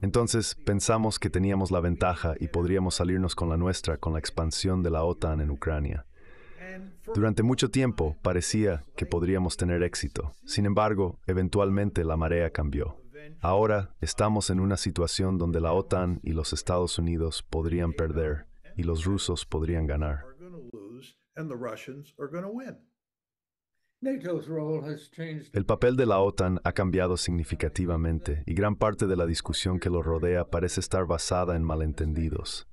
Entonces pensamos que teníamos la ventaja y podríamos salirnos con la nuestra con la expansión de la OTAN en Ucrania. Durante mucho tiempo parecía que podríamos tener éxito. Sin embargo, eventualmente la marea cambió. Ahora estamos en una situación donde la OTAN y los Estados Unidos podrían perder y los rusos podrían ganar. El papel de la OTAN ha cambiado significativamente y gran parte de la discusión que lo rodea parece estar basada en malentendidos.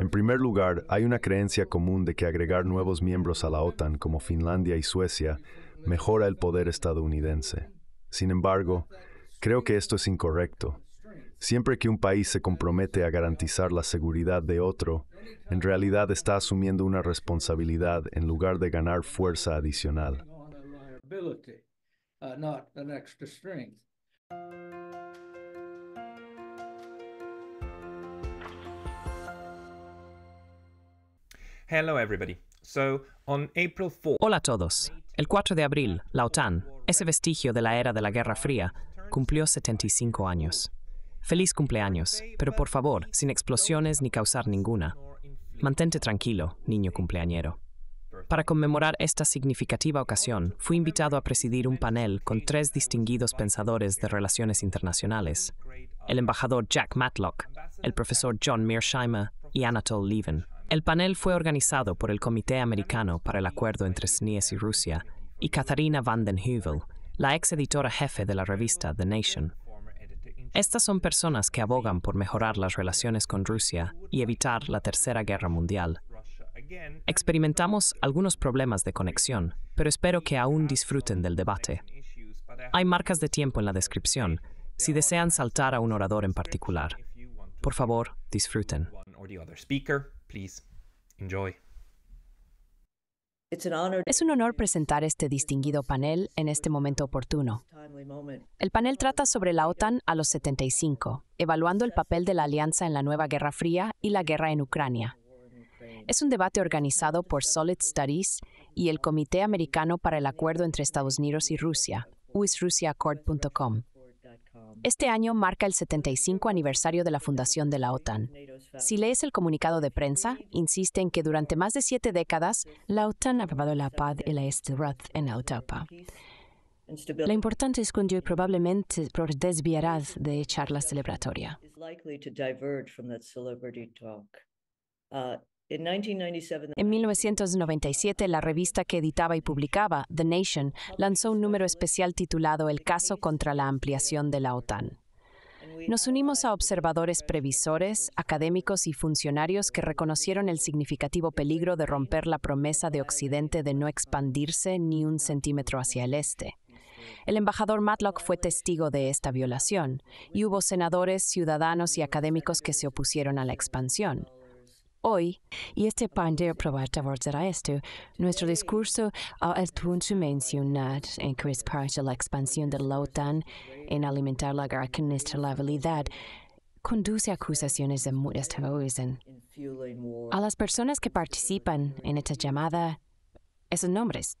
En primer lugar, hay una creencia común de que agregar nuevos miembros a la OTAN como Finlandia y Suecia mejora el poder estadounidense. Sin embargo, creo que esto es incorrecto. Siempre que un país se compromete a garantizar la seguridad de otro, en realidad está asumiendo una responsabilidad en lugar de ganar fuerza adicional. Uh, strength. Hello everybody. So, on April 4... Hola a todos. El 4 de abril, la OTAN, ese vestigio de la era de la Guerra Fría, cumplió 75 años. Feliz cumpleaños, pero por favor, sin explosiones ni causar ninguna. Mantente tranquilo, niño cumpleañero. Para conmemorar esta significativa ocasión, fui invitado a presidir un panel con tres distinguidos pensadores de relaciones internacionales, el embajador Jack Matlock, el profesor John Mearsheimer y Anatole Levin. El panel fue organizado por el Comité Americano para el Acuerdo entre SNIES e y Rusia y Katharina van den Heuvel, la ex editora jefe de la revista The Nation. Estas son personas que abogan por mejorar las relaciones con Rusia y evitar la Tercera Guerra Mundial. Experimentamos algunos problemas de conexión, pero espero que aún disfruten del debate. Hay marcas de tiempo en la descripción si desean saltar a un orador en particular. Por favor, disfruten. Es un honor presentar este distinguido panel en este momento oportuno. El panel trata sobre la OTAN a los 75, evaluando el papel de la alianza en la nueva Guerra Fría y la guerra en Ucrania. Es un debate organizado por Solid Studies y el Comité Americano para el Acuerdo entre Estados Unidos y Rusia, usrusiaaccord.com. Este año marca el 75 aniversario de la fundación de la OTAN. Si lees el comunicado de prensa, insiste en que durante más de siete décadas la OTAN ha probado la paz y la estabilidad en Europa. La importante escondió y probablemente desviará de charla celebratoria. En 1997, la revista que editaba y publicaba, The Nation, lanzó un número especial titulado El caso contra la ampliación de la OTAN. Nos unimos a observadores previsores, académicos y funcionarios que reconocieron el significativo peligro de romper la promesa de Occidente de no expandirse ni un centímetro hacia el este. El embajador Matlock fue testigo de esta violación y hubo senadores, ciudadanos y académicos que se opusieron a la expansión hoy, y este pandeo abordará esto, nuestro discurso a ah, el punto mencionado en que es parte la expansión de la OTAN en alimentar la guerra con realidad, conduce a acusaciones de muros terrorismo. A las personas que participan en esta llamada, esos nombres,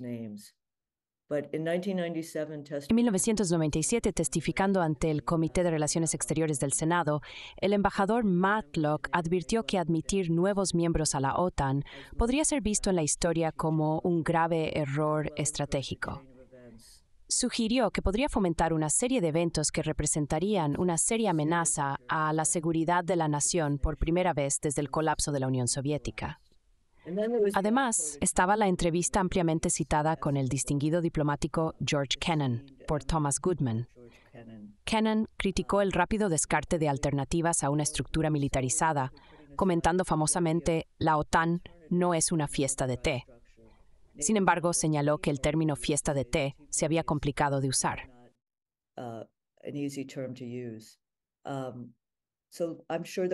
names. En 1997, testificando ante el Comité de Relaciones Exteriores del Senado, el embajador Matlock advirtió que admitir nuevos miembros a la OTAN podría ser visto en la historia como un grave error estratégico. Sugirió que podría fomentar una serie de eventos que representarían una seria amenaza a la seguridad de la nación por primera vez desde el colapso de la Unión Soviética. Además, estaba la entrevista ampliamente citada con el distinguido diplomático George Kennan por Thomas Goodman. Kennan criticó el rápido descarte de alternativas a una estructura militarizada, comentando famosamente, la OTAN no es una fiesta de té. Sin embargo, señaló que el término fiesta de té se había complicado de usar. Uh, um,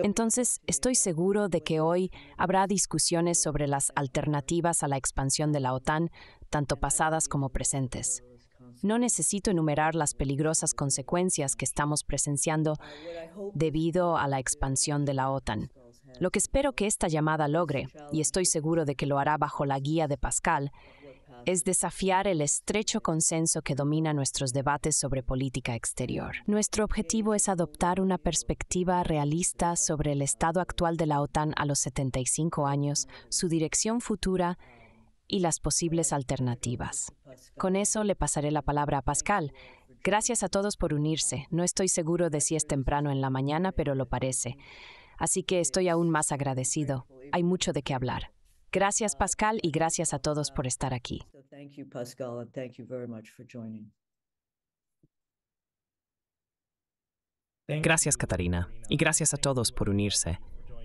entonces, estoy seguro de que hoy habrá discusiones sobre las alternativas a la expansión de la OTAN, tanto pasadas como presentes. No necesito enumerar las peligrosas consecuencias que estamos presenciando uh, debido a la expansión de la OTAN. Lo que espero que esta llamada logre, y estoy seguro de que lo hará bajo la guía de Pascal, es desafiar el estrecho consenso que domina nuestros debates sobre política exterior. Nuestro objetivo es adoptar una perspectiva realista sobre el estado actual de la OTAN a los 75 años, su dirección futura y las posibles alternativas. Con eso le pasaré la palabra a Pascal. Gracias a todos por unirse. No estoy seguro de si es temprano en la mañana, pero lo parece. Así que estoy aún más agradecido. Hay mucho de qué hablar. Gracias, Pascal, y gracias a todos por estar aquí. Gracias, Catarina, y gracias a todos por unirse,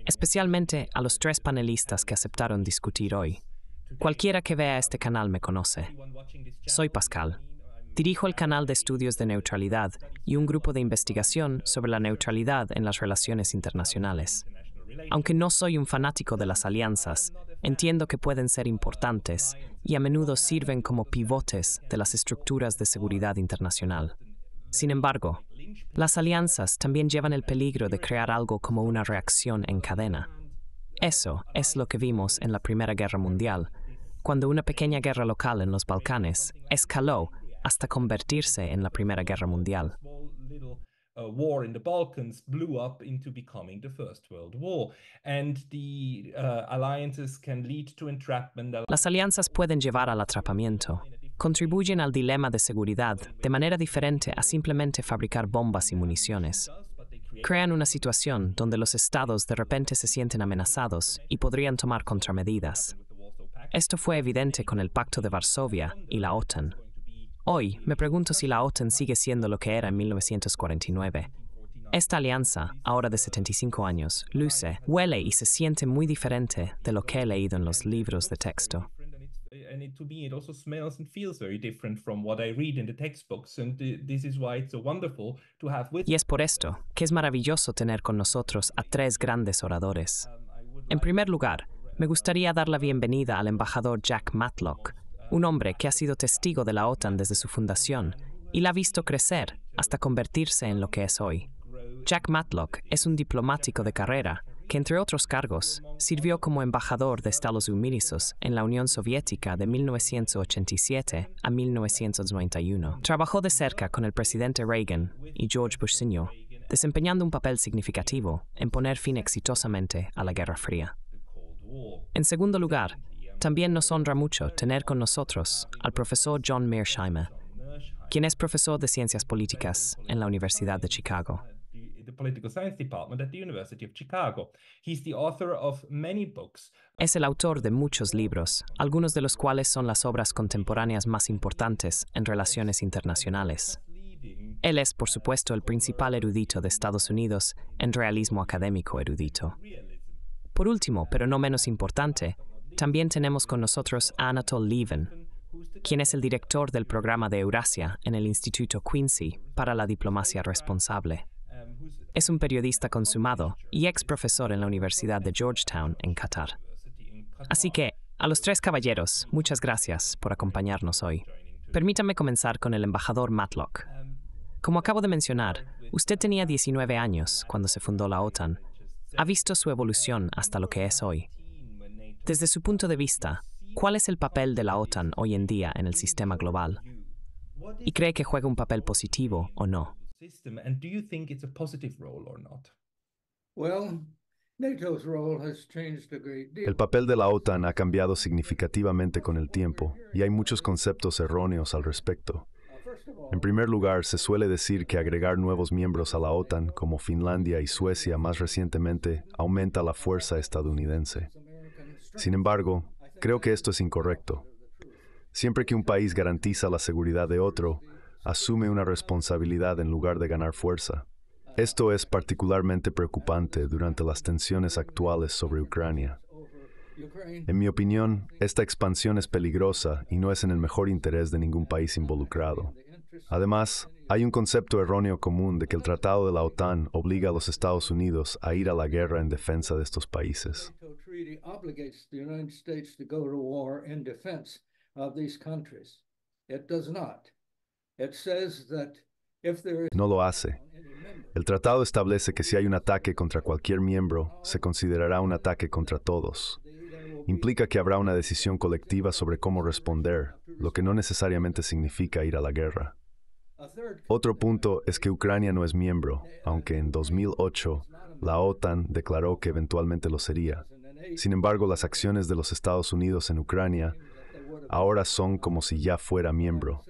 especialmente a los tres panelistas que aceptaron discutir hoy. Cualquiera que vea este canal me conoce. Soy Pascal. Dirijo el canal de estudios de neutralidad y un grupo de investigación sobre la neutralidad en las relaciones internacionales. Aunque no soy un fanático de las alianzas, entiendo que pueden ser importantes y a menudo sirven como pivotes de las estructuras de seguridad internacional. Sin embargo, las alianzas también llevan el peligro de crear algo como una reacción en cadena. Eso es lo que vimos en la Primera Guerra Mundial, cuando una pequeña guerra local en los Balcanes escaló hasta convertirse en la Primera Guerra Mundial. Las alianzas pueden llevar al atrapamiento. Contribuyen al dilema de seguridad de manera diferente a simplemente fabricar bombas y municiones. Crean una situación donde los estados de repente se sienten amenazados y podrían tomar contramedidas. Esto fue evidente con el Pacto de Varsovia y la OTAN. Hoy me pregunto si la OTAN sigue siendo lo que era en 1949. Esta alianza, ahora de 75 años, luce, huele y se siente muy diferente de lo que he leído en los libros de texto. Y es por esto que es maravilloso tener con nosotros a tres grandes oradores. Um, en primer lugar, me gustaría dar la bienvenida al embajador Jack Matlock, un hombre que ha sido testigo de la OTAN desde su fundación y la ha visto crecer hasta convertirse en lo que es hoy. Jack Matlock es un diplomático de carrera que, entre otros cargos, sirvió como embajador de Estados Unidos en la Unión Soviética de 1987 a 1991. Trabajó de cerca con el presidente Reagan y George Bush Sr., desempeñando un papel significativo en poner fin exitosamente a la Guerra Fría. En segundo lugar, también nos honra mucho tener con nosotros al profesor John Mearsheimer, quien es profesor de Ciencias Políticas en la Universidad de Chicago. Es el autor de muchos libros, algunos de los cuales son las obras contemporáneas más importantes en relaciones internacionales. Él es, por supuesto, el principal erudito de Estados Unidos en realismo académico erudito. Por último, pero no menos importante, también tenemos con nosotros a Anatol Levin, quien es el director del programa de Eurasia en el Instituto Quincy para la Diplomacia Responsable. Es un periodista consumado y ex profesor en la Universidad de Georgetown, en Qatar. Así que, a los tres caballeros, muchas gracias por acompañarnos hoy. Permítame comenzar con el embajador Matlock. Como acabo de mencionar, usted tenía 19 años cuando se fundó la OTAN. Ha visto su evolución hasta lo que es hoy. Desde su punto de vista, ¿cuál es el papel de la OTAN hoy en día en el sistema global? ¿Y cree que juega un papel positivo o no? El papel de la OTAN ha cambiado significativamente con el tiempo y hay muchos conceptos erróneos al respecto. En primer lugar, se suele decir que agregar nuevos miembros a la OTAN, como Finlandia y Suecia más recientemente, aumenta la fuerza estadounidense. Sin embargo, creo que esto es incorrecto. Siempre que un país garantiza la seguridad de otro, asume una responsabilidad en lugar de ganar fuerza. Esto es particularmente preocupante durante las tensiones actuales sobre Ucrania. En mi opinión, esta expansión es peligrosa y no es en el mejor interés de ningún país involucrado. Además, hay un concepto erróneo común de que el Tratado de la OTAN obliga a los Estados Unidos a ir a la guerra en defensa de estos países. No lo hace. El tratado establece que si hay un ataque contra cualquier miembro, se considerará un ataque contra todos. Implica que habrá una decisión colectiva sobre cómo responder, lo que no necesariamente significa ir a la guerra. Otro punto es que Ucrania no es miembro, aunque en 2008 la OTAN declaró que eventualmente lo sería. Sin embargo, las acciones de los Estados Unidos en Ucrania ahora son como si ya fuera miembro.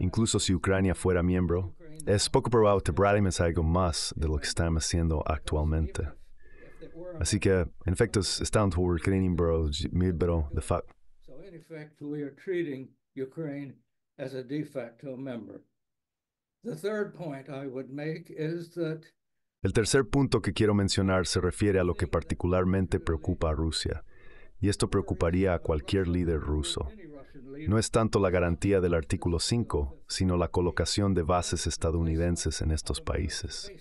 Incluso si Ucrania fuera miembro, es poco probable que Bradley algo más de lo que están haciendo actualmente. Así que, en efecto, estamos tratando miembro de facto. So in we are treating Ukraine as a de facto el tercer punto que quiero mencionar se refiere a lo que particularmente preocupa a Rusia, y esto preocuparía a cualquier líder ruso. No es tanto la garantía del artículo 5, sino la colocación de bases estadounidenses en estos países.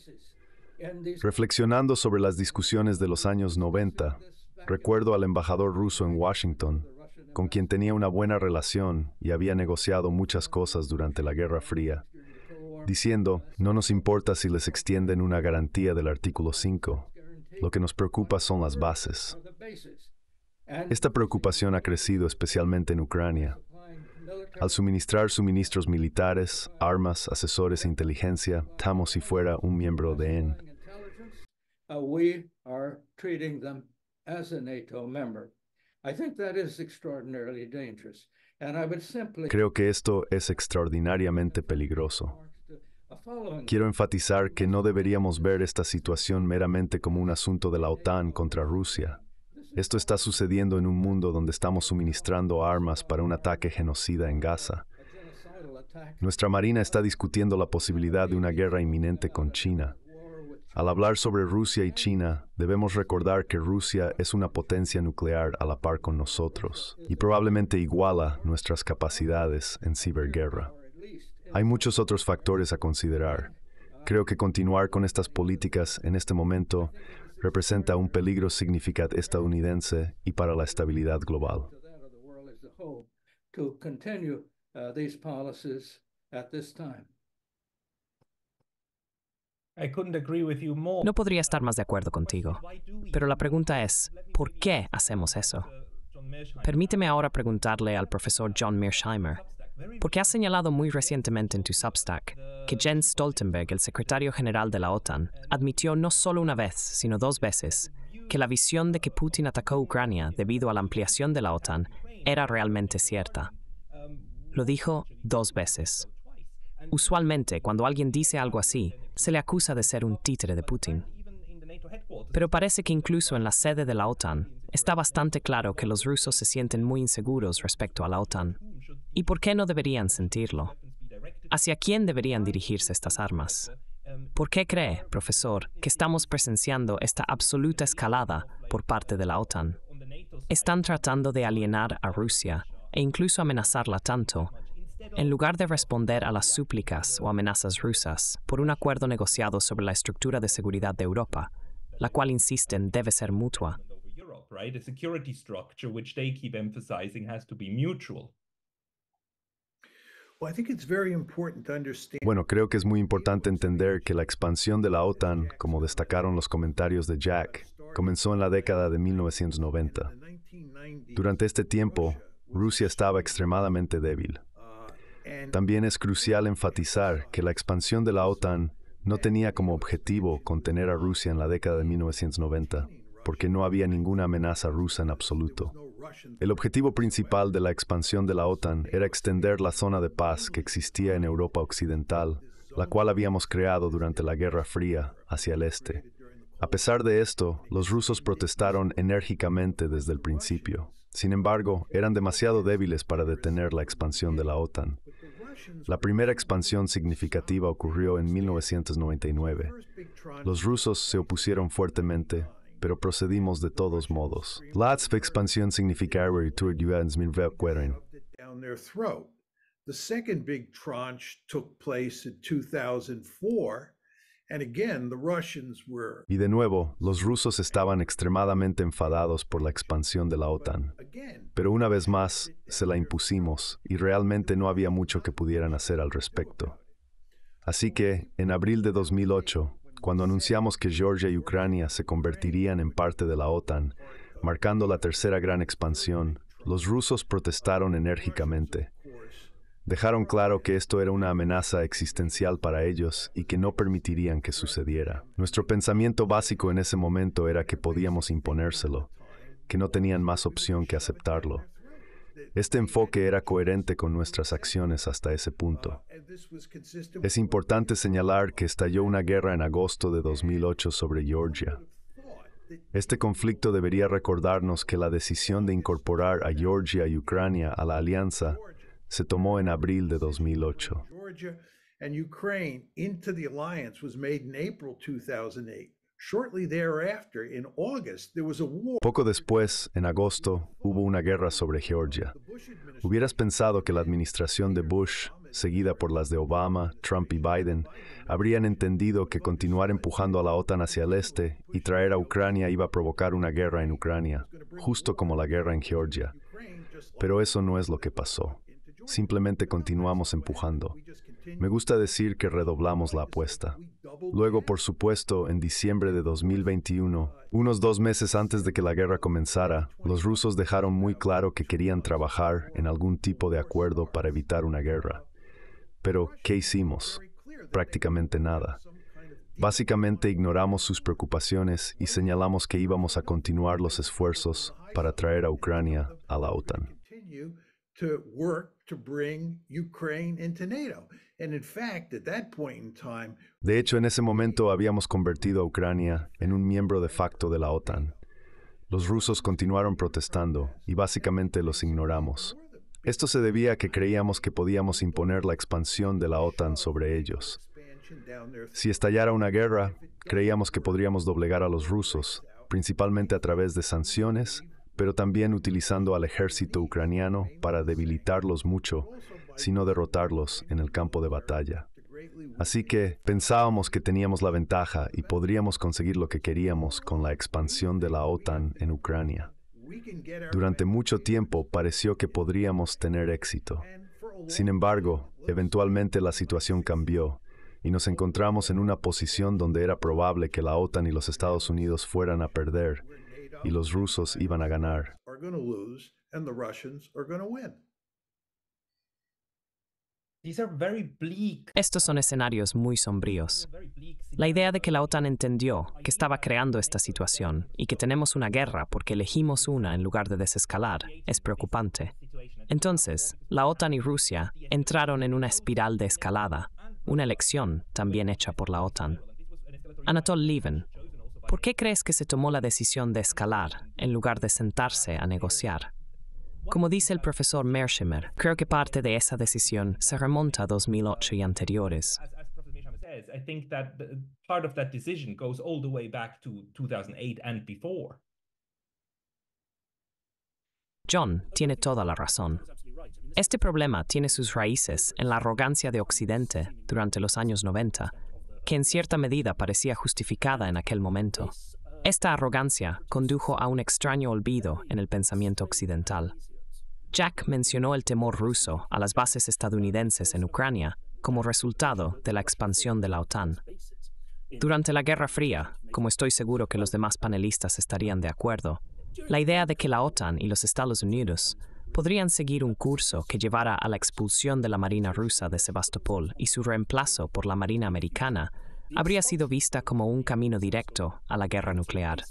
Reflexionando sobre las discusiones de los años 90, recuerdo al embajador ruso en Washington, con quien tenía una buena relación y había negociado muchas cosas durante la Guerra Fría, diciendo, no nos importa si les extienden una garantía del artículo 5, lo que nos preocupa son las bases. Esta preocupación ha crecido especialmente en Ucrania. Al suministrar suministros militares, armas, asesores e inteligencia, estamos si fuera un miembro de EN. Uh, Creo que esto es extraordinariamente peligroso. Quiero enfatizar que no deberíamos ver esta situación meramente como un asunto de la OTAN contra Rusia. Esto está sucediendo en un mundo donde estamos suministrando armas para un ataque genocida en Gaza. Nuestra Marina está discutiendo la posibilidad de una guerra inminente con China. Al hablar sobre Rusia y China, debemos recordar que Rusia es una potencia nuclear a la par con nosotros y probablemente iguala nuestras capacidades en ciberguerra. Hay muchos otros factores a considerar. Creo que continuar con estas políticas en este momento representa un peligro significativo estadounidense y para la estabilidad global. No podría estar más de acuerdo contigo, pero la pregunta es, ¿por qué hacemos eso? Permíteme ahora preguntarle al profesor John Mearsheimer porque ha señalado muy recientemente en tu Substack que Jens Stoltenberg, el secretario general de la OTAN, admitió no solo una vez, sino dos veces, que la visión de que Putin atacó Ucrania debido a la ampliación de la OTAN era realmente cierta. Lo dijo dos veces. Usualmente, cuando alguien dice algo así, se le acusa de ser un títere de Putin. Pero parece que incluso en la sede de la OTAN, Está bastante claro que los rusos se sienten muy inseguros respecto a la OTAN. ¿Y por qué no deberían sentirlo? ¿Hacia quién deberían dirigirse estas armas? ¿Por qué cree, profesor, que estamos presenciando esta absoluta escalada por parte de la OTAN? Están tratando de alienar a Rusia e incluso amenazarla tanto, en lugar de responder a las súplicas o amenazas rusas por un acuerdo negociado sobre la estructura de seguridad de Europa, la cual insisten debe ser mutua a security structure, which they keep emphasizing has to be mutual. Bueno, creo que es muy importante entender que la expansión de la OTAN, como destacaron los comentarios de Jack, comenzó en la década de 1990. Durante este tiempo, Rusia estaba extremadamente débil. También es crucial enfatizar que la expansión de la OTAN no tenía como objetivo contener a Rusia en la década de 1990 porque no había ninguna amenaza rusa en absoluto. El objetivo principal de la expansión de la OTAN era extender la zona de paz que existía en Europa Occidental, la cual habíamos creado durante la Guerra Fría, hacia el este. A pesar de esto, los rusos protestaron enérgicamente desde el principio. Sin embargo, eran demasiado débiles para detener la expansión de la OTAN. La primera expansión significativa ocurrió en 1999. Los rusos se opusieron fuertemente, pero procedimos de todos modos. expansión Y de nuevo, los rusos estaban extremadamente enfadados por la expansión de la OTAN. Pero una vez más, se la impusimos y realmente no había mucho que pudieran hacer al respecto. Así que, en abril de 2008, cuando anunciamos que Georgia y Ucrania se convertirían en parte de la OTAN, marcando la tercera gran expansión, los rusos protestaron enérgicamente. Dejaron claro que esto era una amenaza existencial para ellos y que no permitirían que sucediera. Nuestro pensamiento básico en ese momento era que podíamos imponérselo, que no tenían más opción que aceptarlo. Este enfoque era coherente con nuestras acciones hasta ese punto. Es importante señalar que estalló una guerra en agosto de 2008 sobre Georgia. Este conflicto debería recordarnos que la decisión de incorporar a Georgia y Ucrania a la alianza se tomó en abril de 2008. Poco después, en agosto, hubo una guerra sobre Georgia. Hubieras pensado que la administración de Bush, seguida por las de Obama, Trump y Biden, habrían entendido que continuar empujando a la OTAN hacia el este y traer a Ucrania iba a provocar una guerra en Ucrania, justo como la guerra en Georgia. Pero eso no es lo que pasó. Simplemente continuamos empujando. Me gusta decir que redoblamos la apuesta. Luego, por supuesto, en diciembre de 2021, unos dos meses antes de que la guerra comenzara, los rusos dejaron muy claro que querían trabajar en algún tipo de acuerdo para evitar una guerra. Pero, ¿qué hicimos? Prácticamente nada. Básicamente ignoramos sus preocupaciones y señalamos que íbamos a continuar los esfuerzos para traer a Ucrania a la OTAN. NATO. de hecho, en ese momento habíamos convertido a Ucrania en un miembro de facto de la OTAN. Los rusos continuaron protestando y básicamente los ignoramos. Esto se debía a que creíamos que podíamos imponer la expansión de la OTAN sobre ellos. Si estallara una guerra, creíamos que podríamos doblegar a los rusos, principalmente a través de sanciones pero también utilizando al ejército ucraniano para debilitarlos mucho, sino derrotarlos en el campo de batalla. Así que pensábamos que teníamos la ventaja y podríamos conseguir lo que queríamos con la expansión de la OTAN en Ucrania. Durante mucho tiempo pareció que podríamos tener éxito. Sin embargo, eventualmente la situación cambió y nos encontramos en una posición donde era probable que la OTAN y los Estados Unidos fueran a perder y los rusos iban a ganar. Estos son escenarios muy sombríos. La idea de que la OTAN entendió que estaba creando esta situación y que tenemos una guerra porque elegimos una en lugar de desescalar es preocupante. Entonces, la OTAN y Rusia entraron en una espiral de escalada, una elección también hecha por la OTAN. Anatol Levin, ¿Por qué crees que se tomó la decisión de escalar en lugar de sentarse a negociar? Como dice el profesor Mersheimer, creo que parte de esa decisión se remonta a 2008 y anteriores. John tiene toda la razón. Este problema tiene sus raíces en la arrogancia de Occidente durante los años 90 que en cierta medida parecía justificada en aquel momento. Esta arrogancia condujo a un extraño olvido en el pensamiento occidental. Jack mencionó el temor ruso a las bases estadounidenses en Ucrania como resultado de la expansión de la OTAN. Durante la Guerra Fría, como estoy seguro que los demás panelistas estarían de acuerdo, la idea de que la OTAN y los Estados Unidos podrían seguir un curso que llevara a la expulsión de la Marina rusa de Sebastopol y su reemplazo por la Marina americana, habría sido vista como un camino directo a la guerra nuclear.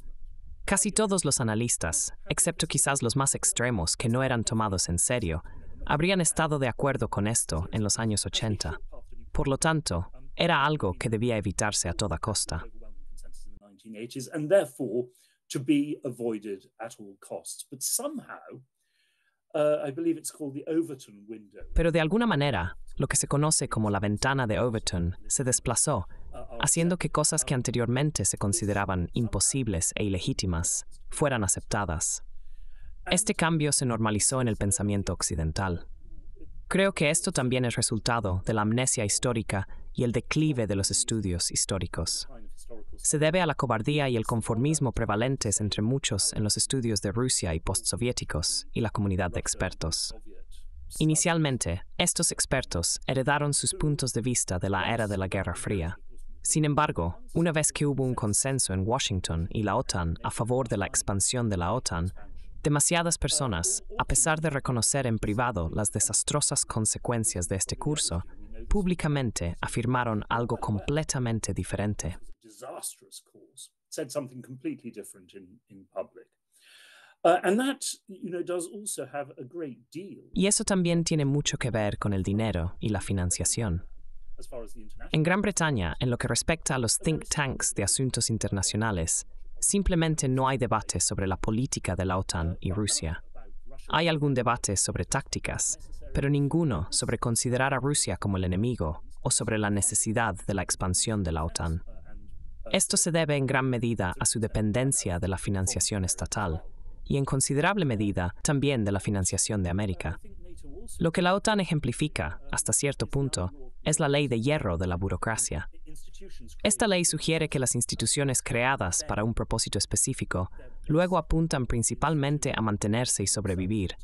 Casi todos los analistas, excepto quizás los más extremos que no eran tomados en serio, habrían estado de acuerdo con esto en los años 80. Por lo tanto, era algo que debía evitarse a toda costa. Uh, Pero de alguna manera, lo que se conoce como la ventana de Overton se desplazó, uh, oh, haciendo que cosas que anteriormente se consideraban imposibles e ilegítimas fueran aceptadas. Este cambio se normalizó en el pensamiento occidental. Creo que esto también es resultado de la amnesia histórica y el declive de los estudios históricos. Se debe a la cobardía y el conformismo prevalentes entre muchos en los estudios de Rusia y postsoviéticos y la comunidad de expertos. Inicialmente, estos expertos heredaron sus puntos de vista de la era de la Guerra Fría. Sin embargo, una vez que hubo un consenso en Washington y la OTAN a favor de la expansión de la OTAN, demasiadas personas, a pesar de reconocer en privado las desastrosas consecuencias de este curso, públicamente afirmaron algo completamente diferente. Y eso también tiene mucho que ver con el dinero y la financiación. En Gran Bretaña, en lo que respecta a los think tanks de asuntos internacionales, simplemente no hay debate sobre la política de la OTAN y Rusia. Hay algún debate sobre tácticas, pero ninguno sobre considerar a Rusia como el enemigo o sobre la necesidad de la expansión de la OTAN. Esto se debe en gran medida a su dependencia de la financiación estatal y en considerable medida también de la financiación de América. Lo que la OTAN ejemplifica, hasta cierto punto, es la ley de hierro de la burocracia. Esta ley sugiere que las instituciones creadas para un propósito específico luego apuntan principalmente a mantenerse y sobrevivir.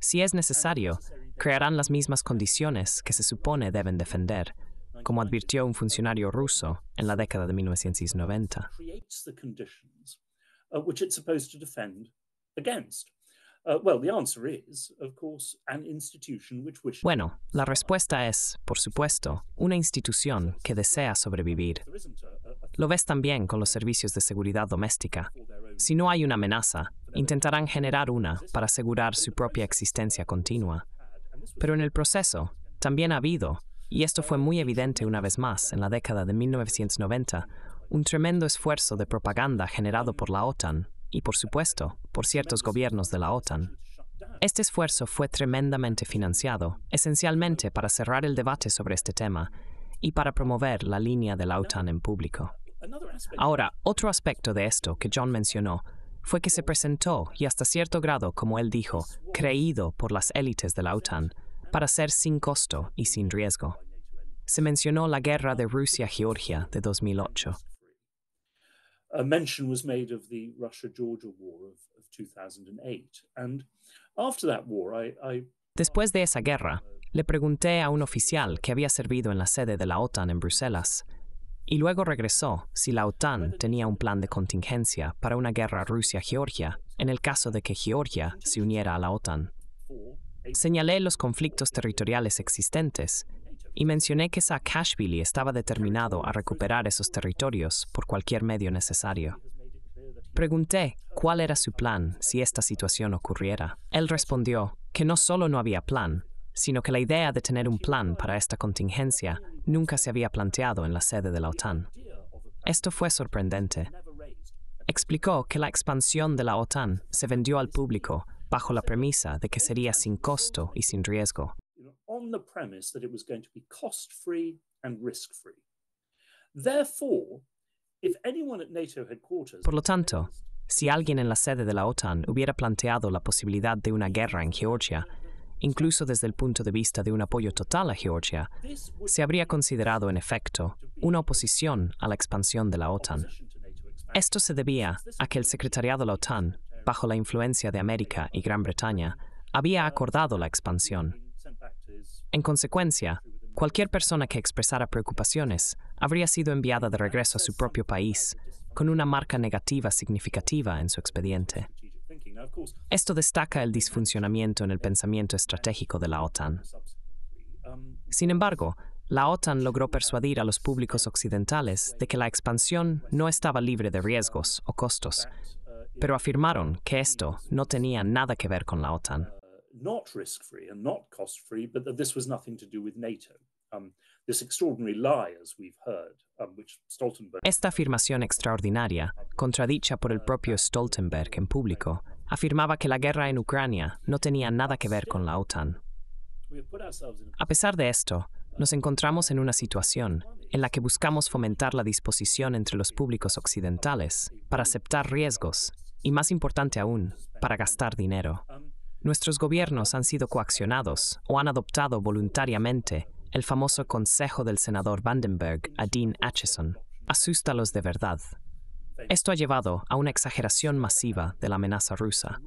Si es necesario, crearán las mismas condiciones que se supone deben defender, como advirtió un funcionario ruso en la década de 1990. Uh, uh, bueno, la respuesta es, por supuesto, una institución que desea sobrevivir. Lo ves también con los servicios de seguridad doméstica. Si no hay una amenaza, intentarán generar una para asegurar su propia existencia continua. Pero en el proceso, también ha habido y esto fue muy evidente una vez más en la década de 1990, un tremendo esfuerzo de propaganda generado por la OTAN y, por supuesto, por ciertos gobiernos de la OTAN. Este esfuerzo fue tremendamente financiado, esencialmente para cerrar el debate sobre este tema y para promover la línea de la OTAN en público. Ahora, otro aspecto de esto que John mencionó fue que se presentó, y hasta cierto grado, como él dijo, creído por las élites de la OTAN, para ser sin costo y sin riesgo. Se mencionó la guerra de Rusia-Georgia de 2008. Después de esa guerra, le pregunté a un oficial que había servido en la sede de la OTAN en Bruselas y luego regresó si la OTAN tenía un plan de contingencia para una guerra Rusia-Georgia en el caso de que Georgia se uniera a la OTAN. Señalé los conflictos territoriales existentes y mencioné que Saakashvili estaba determinado a recuperar esos territorios por cualquier medio necesario. Pregunté cuál era su plan si esta situación ocurriera. Él respondió que no solo no había plan, sino que la idea de tener un plan para esta contingencia nunca se había planteado en la sede de la OTAN. Esto fue sorprendente. Explicó que la expansión de la OTAN se vendió al público bajo la premisa de que sería sin costo y sin riesgo. Por lo tanto, si alguien en la sede de la OTAN hubiera planteado la posibilidad de una guerra en Georgia, incluso desde el punto de vista de un apoyo total a Georgia, se habría considerado en efecto una oposición a la expansión de la OTAN. Esto se debía a que el secretariado de la OTAN bajo la influencia de América y Gran Bretaña, había acordado la expansión. En consecuencia, cualquier persona que expresara preocupaciones habría sido enviada de regreso a su propio país, con una marca negativa significativa en su expediente. Esto destaca el disfuncionamiento en el pensamiento estratégico de la OTAN. Sin embargo, la OTAN logró persuadir a los públicos occidentales de que la expansión no estaba libre de riesgos o costos, pero afirmaron que esto no tenía nada que ver con la OTAN. Esta afirmación extraordinaria, contradicha por el propio Stoltenberg en público, afirmaba que la guerra en Ucrania no tenía nada que ver con la OTAN. A pesar de esto, nos encontramos en una situación en la que buscamos fomentar la disposición entre los públicos occidentales para aceptar riesgos y más importante aún, para gastar dinero. Nuestros gobiernos han sido coaccionados o han adoptado voluntariamente el famoso consejo del senador Vandenberg a Dean Acheson. Asústalos de verdad. Esto ha llevado a una exageración masiva de la amenaza rusa.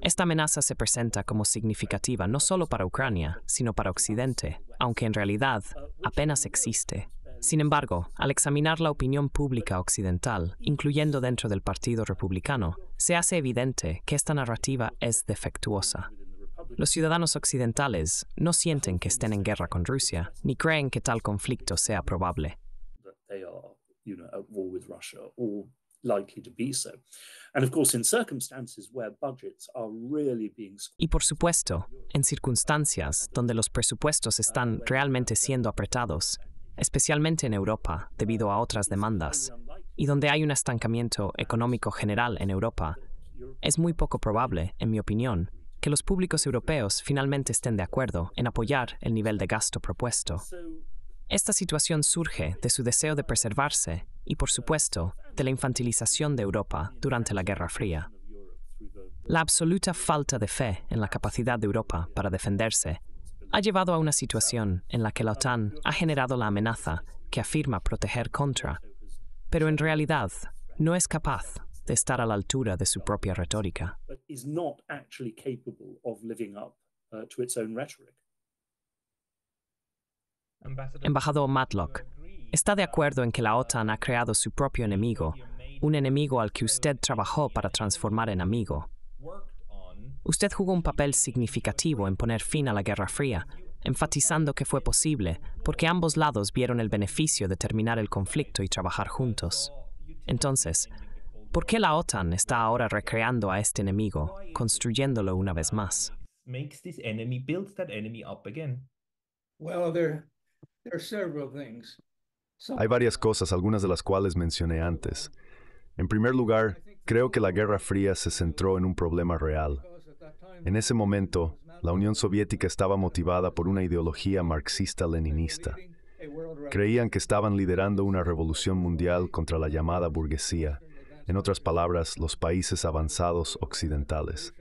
Esta amenaza se presenta como significativa no solo para Ucrania, sino para Occidente, aunque en realidad apenas existe. Sin embargo, al examinar la opinión pública occidental, incluyendo dentro del Partido Republicano, se hace evidente que esta narrativa es defectuosa. Los ciudadanos occidentales no sienten que estén en guerra con Rusia, ni creen que tal conflicto sea probable. Y por supuesto, en circunstancias donde los presupuestos están realmente siendo apretados, especialmente en Europa, debido a otras demandas, y donde hay un estancamiento económico general en Europa, es muy poco probable, en mi opinión, que los públicos europeos finalmente estén de acuerdo en apoyar el nivel de gasto propuesto. Esta situación surge de su deseo de preservarse y, por supuesto, de la infantilización de Europa durante la Guerra Fría. La absoluta falta de fe en la capacidad de Europa para defenderse ha llevado a una situación en la que la OTAN ha generado la amenaza que afirma proteger contra, pero en realidad no es capaz de estar a la altura de su propia retórica. Uh, Embajador Matlock, está de acuerdo en que la OTAN ha creado su propio enemigo, un enemigo al que usted trabajó para transformar en amigo. Usted jugó un papel significativo en poner fin a la Guerra Fría, enfatizando que fue posible porque ambos lados vieron el beneficio de terminar el conflicto y trabajar juntos. Entonces, ¿por qué la OTAN está ahora recreando a este enemigo, construyéndolo una vez más? Hay varias cosas, algunas de las cuales mencioné antes. En primer lugar, creo que la Guerra Fría se centró en un problema real, en ese momento, la Unión Soviética estaba motivada por una ideología marxista-leninista. Creían que estaban liderando una revolución mundial contra la llamada burguesía, en otras palabras, los países avanzados occidentales.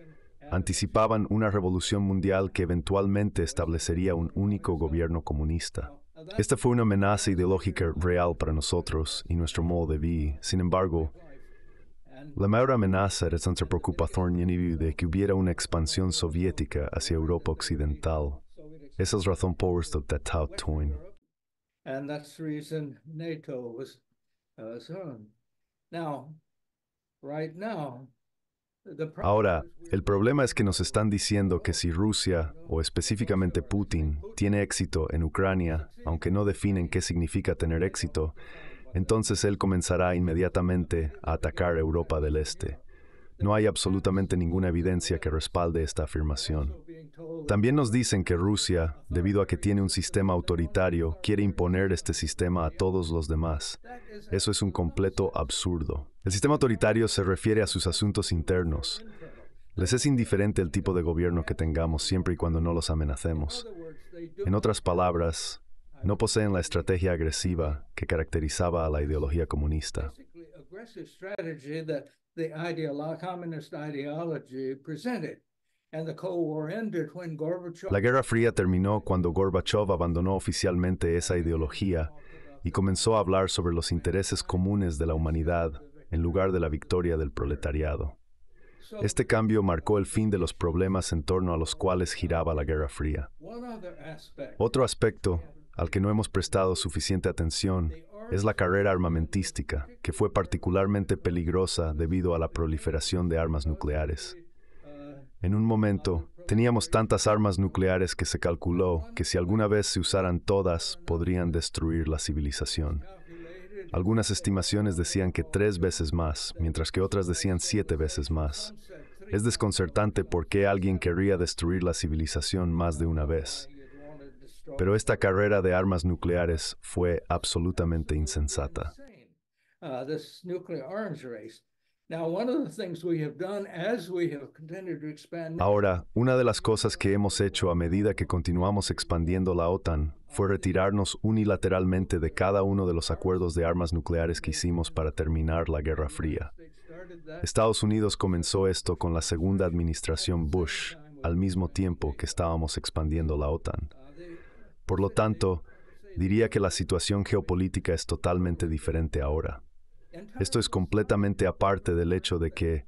Anticipaban una revolución mundial que eventualmente establecería un único gobierno comunista. Esta fue una amenaza ideológica real para nosotros y nuestro modo de vivir. Sin embargo, la mayor amenaza era nuestra preocupación de que hubiera una expansión soviética hacia Europa Occidental. Esa es razón por la que And that's reason NATO uh, Ahora, el problema es que nos están diciendo que si Rusia, o específicamente Putin, tiene éxito en Ucrania, aunque no definen qué significa tener éxito, entonces él comenzará inmediatamente a atacar Europa del Este. No hay absolutamente ninguna evidencia que respalde esta afirmación. También nos dicen que Rusia, debido a que tiene un sistema autoritario, quiere imponer este sistema a todos los demás. Eso es un completo absurdo. El sistema autoritario se refiere a sus asuntos internos. Les es indiferente el tipo de gobierno que tengamos siempre y cuando no los amenacemos. En otras palabras, no poseen la estrategia agresiva que caracterizaba a la ideología comunista. La Guerra Fría terminó cuando Gorbachev abandonó oficialmente esa ideología y comenzó a hablar sobre los intereses comunes de la humanidad en lugar de la victoria del proletariado. Este cambio marcó el fin de los problemas en torno a los cuales giraba la Guerra Fría. Otro aspecto al que no hemos prestado suficiente atención es la carrera armamentística, que fue particularmente peligrosa debido a la proliferación de armas nucleares. En un momento, teníamos tantas armas nucleares que se calculó que si alguna vez se usaran todas, podrían destruir la civilización. Algunas estimaciones decían que tres veces más, mientras que otras decían siete veces más. Es desconcertante por qué alguien querría destruir la civilización más de una vez. Pero esta carrera de armas nucleares fue absolutamente insensata. Ahora, una de las cosas que hemos hecho a medida que continuamos expandiendo la OTAN fue retirarnos unilateralmente de cada uno de los acuerdos de armas nucleares que hicimos para terminar la Guerra Fría. Estados Unidos comenzó esto con la segunda administración Bush, al mismo tiempo que estábamos expandiendo la OTAN. Por lo tanto, diría que la situación geopolítica es totalmente diferente ahora. Esto es completamente aparte del hecho de que,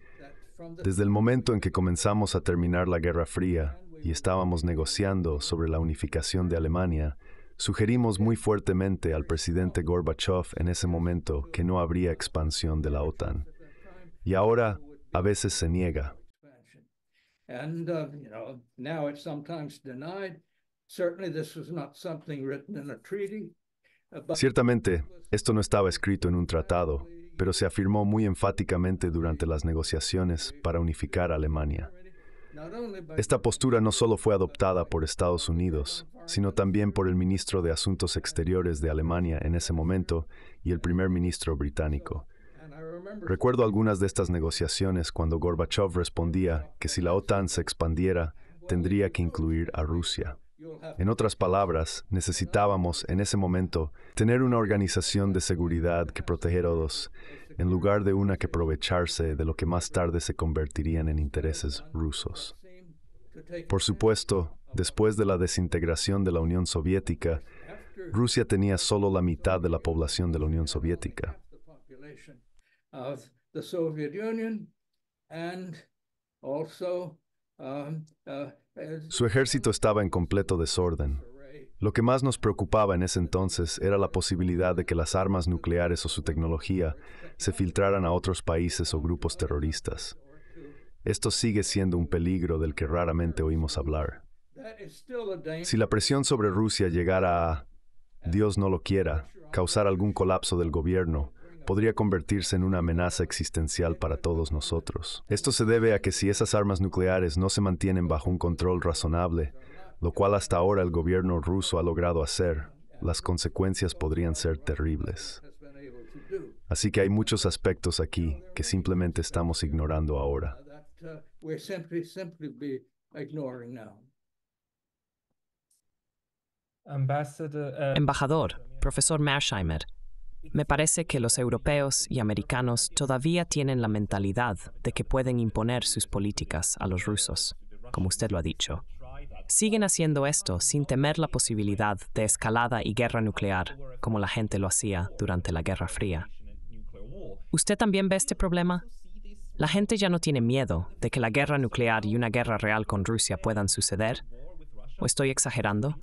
desde el momento en que comenzamos a terminar la Guerra Fría y estábamos negociando sobre la unificación de Alemania, sugerimos muy fuertemente al presidente Gorbachev en ese momento que no habría expansión de la OTAN. Y ahora a veces se niega. Uh, Ciertamente, esto no estaba escrito en un tratado, pero se afirmó muy enfáticamente durante las negociaciones para unificar Alemania. Esta postura no solo fue adoptada por Estados Unidos, sino también por el ministro de Asuntos Exteriores de Alemania en ese momento y el primer ministro británico. Recuerdo algunas de estas negociaciones cuando Gorbachev respondía que si la OTAN se expandiera, tendría que incluir a Rusia. En otras palabras, necesitábamos en ese momento tener una organización de seguridad que proteger a todos, en lugar de una que aprovecharse de lo que más tarde se convertirían en intereses rusos. Por supuesto, después de la desintegración de la Unión Soviética, Rusia tenía solo la mitad de la población de la Unión Soviética. Su ejército estaba en completo desorden. Lo que más nos preocupaba en ese entonces era la posibilidad de que las armas nucleares o su tecnología se filtraran a otros países o grupos terroristas. Esto sigue siendo un peligro del que raramente oímos hablar. Si la presión sobre Rusia llegara a, Dios no lo quiera, causar algún colapso del gobierno, podría convertirse en una amenaza existencial para todos nosotros. Esto se debe a que si esas armas nucleares no se mantienen bajo un control razonable, lo cual hasta ahora el gobierno ruso ha logrado hacer, las consecuencias podrían ser terribles. Así que hay muchos aspectos aquí que simplemente estamos ignorando ahora. Eh, Embajador, profesor Mersheimer, me parece que los europeos y americanos todavía tienen la mentalidad de que pueden imponer sus políticas a los rusos, como usted lo ha dicho. Siguen haciendo esto sin temer la posibilidad de escalada y guerra nuclear, como la gente lo hacía durante la Guerra Fría. ¿Usted también ve este problema? La gente ya no tiene miedo de que la guerra nuclear y una guerra real con Rusia puedan suceder. ¿O estoy exagerando?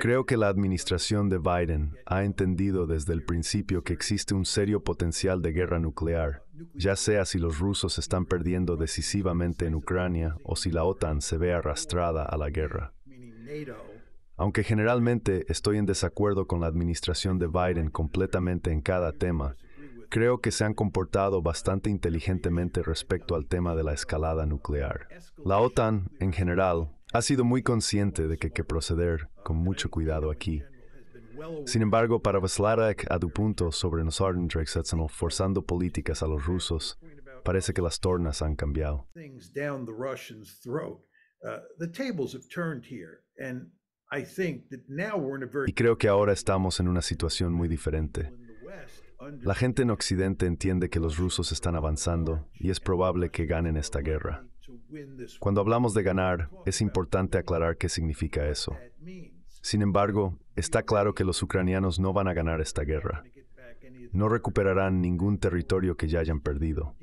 Creo que la administración de Biden ha entendido desde el principio que existe un serio potencial de guerra nuclear, ya sea si los rusos están perdiendo decisivamente en Ucrania o si la OTAN se ve arrastrada a la guerra. Aunque generalmente estoy en desacuerdo con la administración de Biden completamente en cada tema, creo que se han comportado bastante inteligentemente respecto al tema de la escalada nuclear. La OTAN, en general, ha sido muy consciente de que hay que proceder con mucho cuidado aquí. Sin embargo, para a tu punto, sobre Nosarden forzando políticas a los rusos, parece que las tornas han cambiado. Uh, y creo que ahora estamos en una situación muy diferente. La gente en Occidente entiende que los rusos están avanzando y es probable que ganen esta guerra. Cuando hablamos de ganar, es importante aclarar qué significa eso. Sin embargo, está claro que los ucranianos no van a ganar esta guerra. No recuperarán ningún territorio que ya hayan perdido.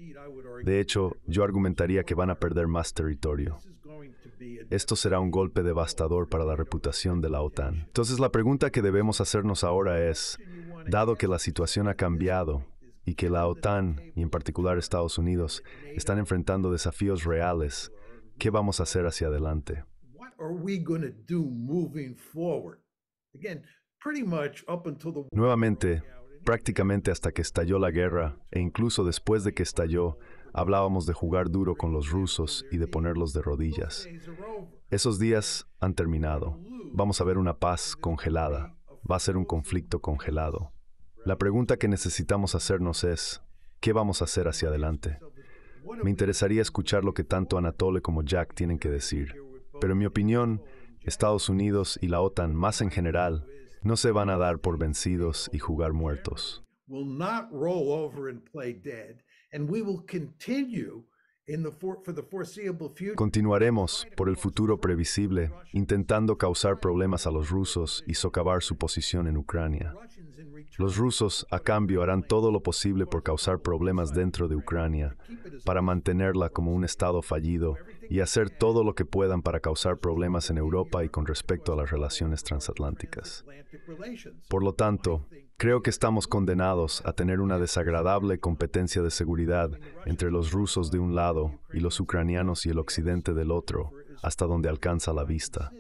De hecho, yo argumentaría que van a perder más territorio. Esto será un golpe devastador para la reputación de la OTAN. Entonces la pregunta que debemos hacernos ahora es, dado que la situación ha cambiado y que la OTAN, y en particular Estados Unidos, están enfrentando desafíos reales. ¿Qué vamos a hacer hacia adelante? Nuevamente, prácticamente hasta que estalló la guerra, e incluso después de que estalló, hablábamos de jugar duro con los rusos y de ponerlos de rodillas. Esos días han terminado. Vamos a ver una paz congelada. Va a ser un conflicto congelado. La pregunta que necesitamos hacernos es, ¿qué vamos a hacer hacia adelante? Me interesaría escuchar lo que tanto Anatole como Jack tienen que decir, pero en mi opinión, Estados Unidos y la OTAN más en general no se van a dar por vencidos y jugar muertos. Continuaremos, por el futuro previsible, intentando causar problemas a los rusos y socavar su posición en Ucrania. Los rusos, a cambio, harán todo lo posible por causar problemas dentro de Ucrania, para mantenerla como un Estado fallido y hacer todo lo que puedan para causar problemas en Europa y con respecto a las relaciones transatlánticas. Por lo tanto, creo que estamos condenados a tener una desagradable competencia de seguridad entre los rusos de un lado y los ucranianos y el occidente del otro, hasta donde alcanza la vista.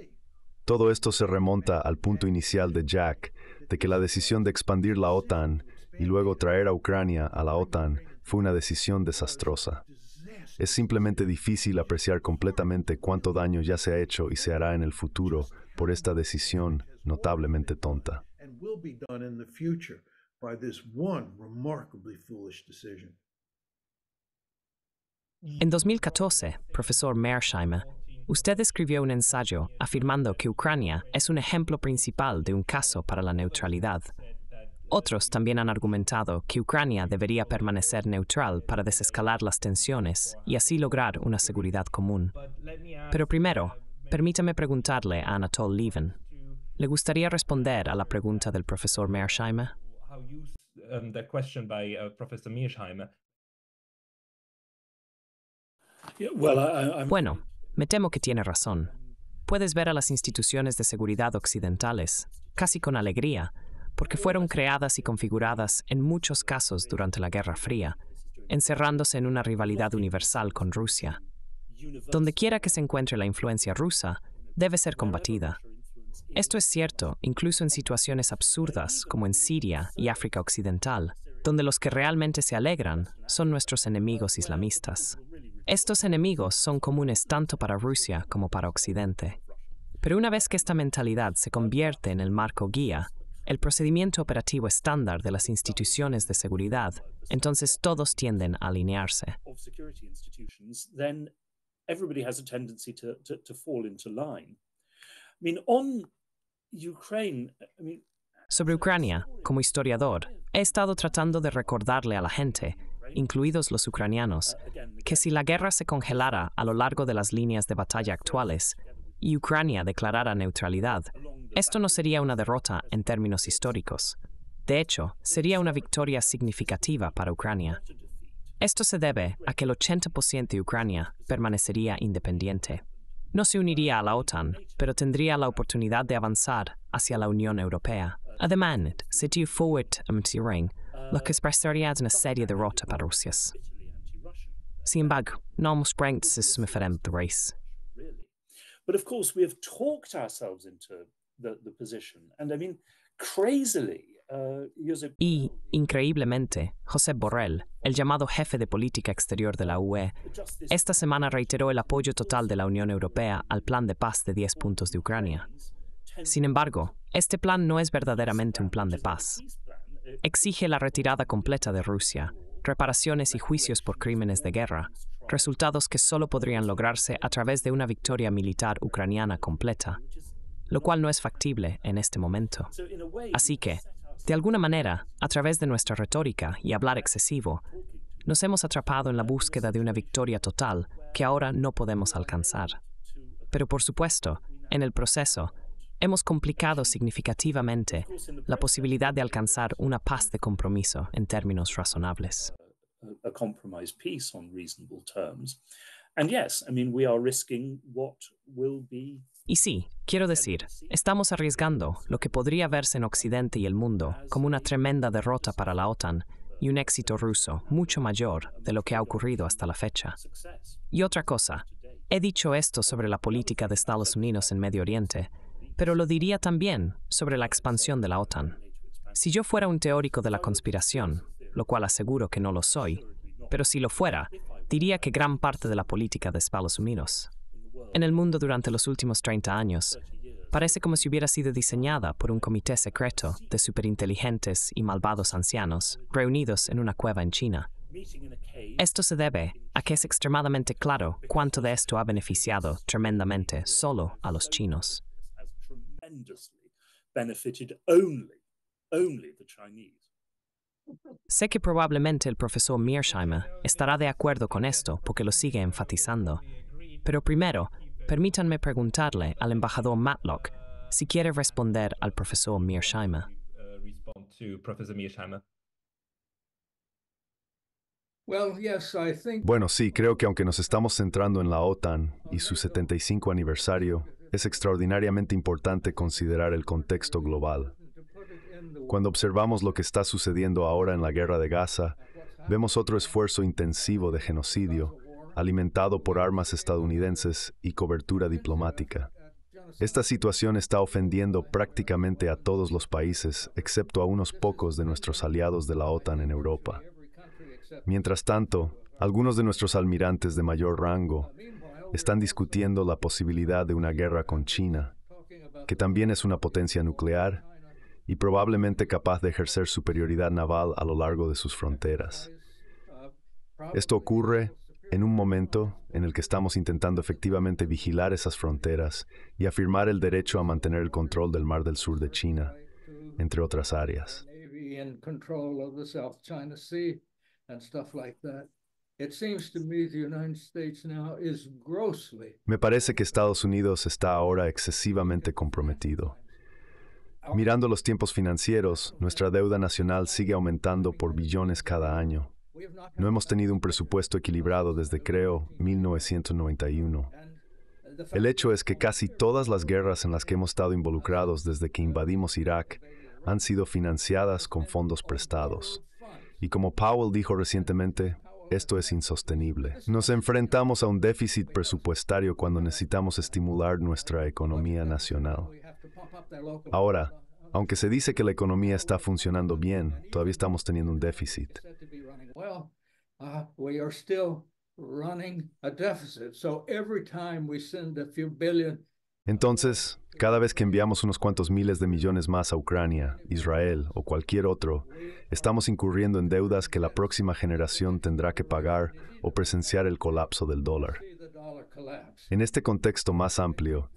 Todo esto se remonta al punto inicial de Jack, de que la decisión de expandir la OTAN y luego traer a Ucrania a la OTAN fue una decisión desastrosa. Es simplemente difícil apreciar completamente cuánto daño ya se ha hecho y se hará en el futuro por esta decisión notablemente tonta. En 2014, profesor Mersheimer Usted escribió un ensayo afirmando que Ucrania es un ejemplo principal de un caso para la neutralidad. Otros también han argumentado que Ucrania debería permanecer neutral para desescalar las tensiones y así lograr una seguridad común. Pero primero, permítame preguntarle a Anatol Levin. ¿Le gustaría responder a la pregunta del profesor Mearsheimer? Bueno, me temo que tiene razón. Puedes ver a las instituciones de seguridad occidentales, casi con alegría, porque fueron creadas y configuradas en muchos casos durante la Guerra Fría, encerrándose en una rivalidad universal con Rusia. Donde quiera que se encuentre la influencia rusa, debe ser combatida. Esto es cierto incluso en situaciones absurdas como en Siria y África Occidental, donde los que realmente se alegran son nuestros enemigos islamistas. Estos enemigos son comunes tanto para Rusia como para Occidente. Pero una vez que esta mentalidad se convierte en el marco guía, el procedimiento operativo estándar de las instituciones de seguridad, entonces todos tienden a alinearse. Sobre Ucrania, como historiador, he estado tratando de recordarle a la gente incluidos los ucranianos, que si la guerra se congelara a lo largo de las líneas de batalla actuales y Ucrania declarara neutralidad, esto no sería una derrota en términos históricos. De hecho, sería una victoria significativa para Ucrania. Esto se debe a que el 80% de Ucrania permanecería independiente. No se uniría a la OTAN, pero tendría la oportunidad de avanzar hacia la Unión Europea. forward lo que expresaría rota serie de Simbag, normal Rusia. Sin embargo, the race. But of course, we have talked ourselves Y, increíblemente, José Borrell, el llamado jefe de política exterior de la UE, esta semana reiteró el apoyo total de la Unión Europea al plan de paz de 10 puntos de Ucrania. Sin embargo, este plan no es verdaderamente un plan de paz exige la retirada completa de Rusia, reparaciones y juicios por crímenes de guerra, resultados que solo podrían lograrse a través de una victoria militar ucraniana completa, lo cual no es factible en este momento. Así que, de alguna manera, a través de nuestra retórica y hablar excesivo, nos hemos atrapado en la búsqueda de una victoria total que ahora no podemos alcanzar. Pero por supuesto, en el proceso, hemos complicado significativamente la posibilidad de alcanzar una paz de compromiso en términos razonables. Y sí, quiero decir, estamos arriesgando lo que podría verse en Occidente y el mundo como una tremenda derrota para la OTAN y un éxito ruso mucho mayor de lo que ha ocurrido hasta la fecha. Y otra cosa, he dicho esto sobre la política de Estados Unidos en Medio Oriente, pero lo diría también sobre la expansión de la OTAN. Si yo fuera un teórico de la conspiración, lo cual aseguro que no lo soy, pero si lo fuera, diría que gran parte de la política de Estados Unidos en el mundo durante los últimos 30 años parece como si hubiera sido diseñada por un comité secreto de superinteligentes y malvados ancianos reunidos en una cueva en China. Esto se debe a que es extremadamente claro cuánto de esto ha beneficiado tremendamente solo a los chinos. Sé que probablemente el profesor Mearsheimer estará de acuerdo con esto porque lo sigue enfatizando. Pero primero, permítanme preguntarle al embajador Matlock si quiere responder al profesor Mearsheimer. Uh, bueno, sí, creo que aunque nos estamos centrando en la OTAN y su 75 aniversario, es extraordinariamente importante considerar el contexto global. Cuando observamos lo que está sucediendo ahora en la guerra de Gaza, vemos otro esfuerzo intensivo de genocidio, alimentado por armas estadounidenses y cobertura diplomática. Esta situación está ofendiendo prácticamente a todos los países, excepto a unos pocos de nuestros aliados de la OTAN en Europa. Mientras tanto, algunos de nuestros almirantes de mayor rango están discutiendo la posibilidad de una guerra con China, que también es una potencia nuclear y probablemente capaz de ejercer superioridad naval a lo largo de sus fronteras. Esto ocurre en un momento en el que estamos intentando efectivamente vigilar esas fronteras y afirmar el derecho a mantener el control del Mar del Sur de China, entre otras áreas. Me parece que Estados Unidos está ahora excesivamente comprometido. Mirando los tiempos financieros, nuestra deuda nacional sigue aumentando por billones cada año. No hemos tenido un presupuesto equilibrado desde, creo, 1991. El hecho es que casi todas las guerras en las que hemos estado involucrados desde que invadimos Irak han sido financiadas con fondos prestados. Y como Powell dijo recientemente, esto es insostenible. Nos enfrentamos a un déficit presupuestario cuando necesitamos estimular nuestra economía nacional. Ahora, aunque se dice que la economía está funcionando bien, todavía estamos teniendo un déficit. Entonces, cada vez que enviamos unos cuantos miles de millones más a Ucrania, Israel o cualquier otro, estamos incurriendo en deudas que la próxima generación tendrá que pagar o presenciar el colapso del dólar. En este contexto más amplio,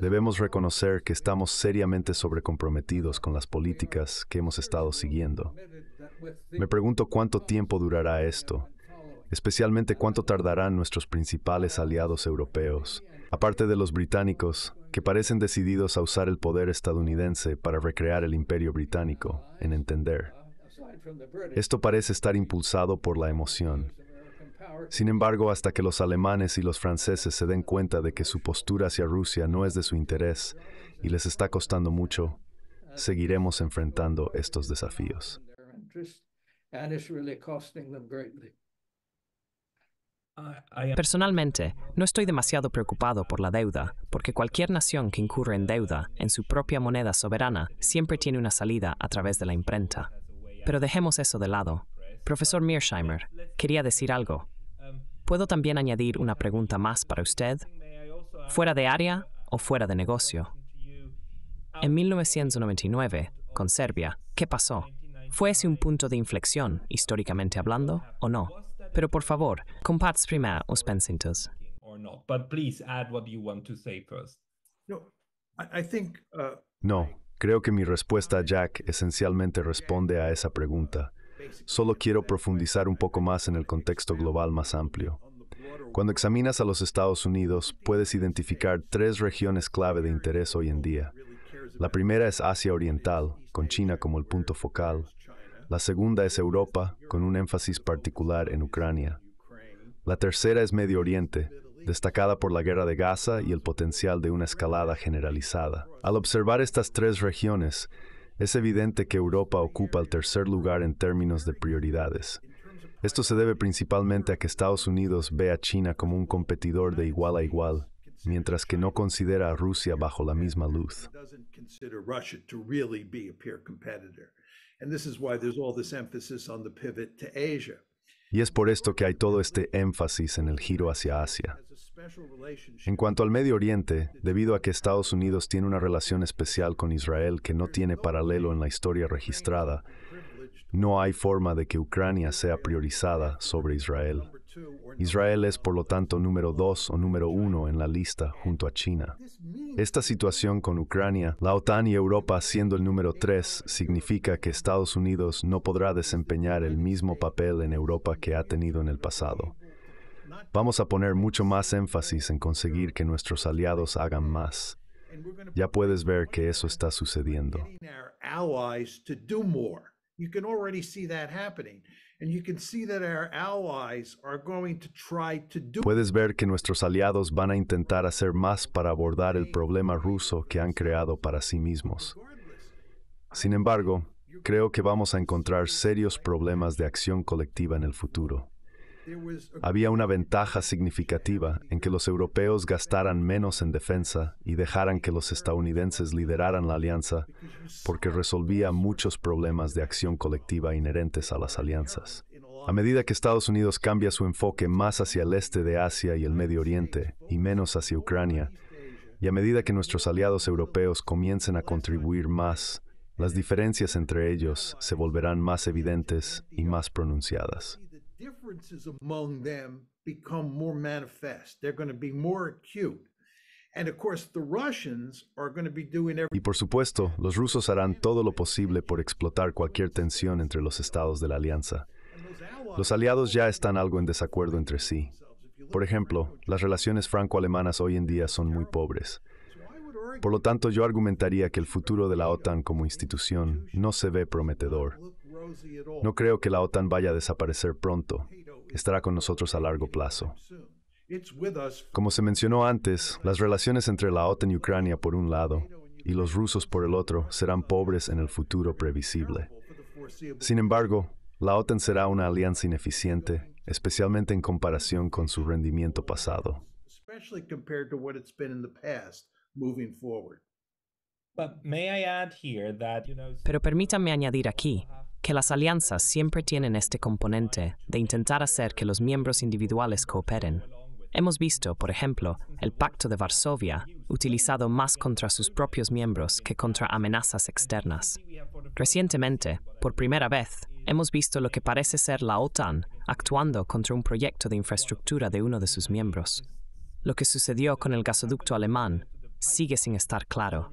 debemos reconocer que estamos seriamente sobrecomprometidos con las políticas que hemos estado siguiendo. Me pregunto cuánto tiempo durará esto, especialmente cuánto tardarán nuestros principales aliados europeos Aparte de los británicos, que parecen decididos a usar el poder estadounidense para recrear el imperio británico, en entender. Esto parece estar impulsado por la emoción. Sin embargo, hasta que los alemanes y los franceses se den cuenta de que su postura hacia Rusia no es de su interés y les está costando mucho, seguiremos enfrentando estos desafíos. and Personalmente, no estoy demasiado preocupado por la deuda, porque cualquier nación que incurre en deuda en su propia moneda soberana siempre tiene una salida a través de la imprenta. Pero dejemos eso de lado. Profesor Mearsheimer, quería decir algo. ¿Puedo también añadir una pregunta más para usted? ¿Fuera de área o fuera de negocio? En 1999, con Serbia, ¿qué pasó? ¿Fue ese un punto de inflexión, históricamente hablando, o no? Pero por favor, primero os pensamientos. No, creo que mi respuesta a Jack esencialmente responde a esa pregunta. Solo quiero profundizar un poco más en el contexto global más amplio. Cuando examinas a los Estados Unidos, puedes identificar tres regiones clave de interés hoy en día. La primera es Asia Oriental, con China como el punto focal. La segunda es Europa, con un énfasis particular en Ucrania. La tercera es Medio Oriente, destacada por la guerra de Gaza y el potencial de una escalada generalizada. Al observar estas tres regiones, es evidente que Europa ocupa el tercer lugar en términos de prioridades. Esto se debe principalmente a que Estados Unidos ve a China como un competidor de igual a igual, mientras que no considera a Rusia bajo la misma luz. Y es por esto que hay todo este énfasis en el giro hacia Asia. En cuanto al Medio Oriente, debido a que Estados Unidos tiene una relación especial con Israel que no tiene paralelo en la historia registrada, no hay forma de que Ucrania sea priorizada sobre Israel. Israel es, por lo tanto, número dos o número uno en la lista junto a China. Esta situación con Ucrania, la OTAN y Europa siendo el número tres, significa que Estados Unidos no podrá desempeñar el mismo papel en Europa que ha tenido en el pasado. Vamos a poner mucho más énfasis en conseguir que nuestros aliados hagan más. Ya puedes ver que eso está sucediendo. Puedes ver que nuestros aliados van a intentar hacer más para abordar el problema ruso que han creado para sí mismos. Sin embargo, creo que vamos a encontrar serios problemas de acción colectiva en el futuro. Había una ventaja significativa en que los europeos gastaran menos en defensa y dejaran que los estadounidenses lideraran la alianza porque resolvía muchos problemas de acción colectiva inherentes a las alianzas. A medida que Estados Unidos cambia su enfoque más hacia el este de Asia y el Medio Oriente y menos hacia Ucrania, y a medida que nuestros aliados europeos comiencen a contribuir más, las diferencias entre ellos se volverán más evidentes y más pronunciadas. Y por supuesto, los rusos harán todo lo posible por explotar cualquier tensión entre los estados de la alianza. Los aliados ya están algo en desacuerdo entre sí. Por ejemplo, las relaciones franco-alemanas hoy en día son muy pobres. Por lo tanto, yo argumentaría que el futuro de la OTAN como institución no se ve prometedor. No creo que la OTAN vaya a desaparecer pronto. Estará con nosotros a largo plazo. Como se mencionó antes, las relaciones entre la OTAN y Ucrania por un lado y los rusos por el otro serán pobres en el futuro previsible. Sin embargo, la OTAN será una alianza ineficiente, especialmente en comparación con su rendimiento pasado. Pero permítanme añadir aquí que las alianzas siempre tienen este componente de intentar hacer que los miembros individuales cooperen. Hemos visto, por ejemplo, el Pacto de Varsovia utilizado más contra sus propios miembros que contra amenazas externas. Recientemente, por primera vez, hemos visto lo que parece ser la OTAN actuando contra un proyecto de infraestructura de uno de sus miembros. Lo que sucedió con el gasoducto alemán sigue sin estar claro.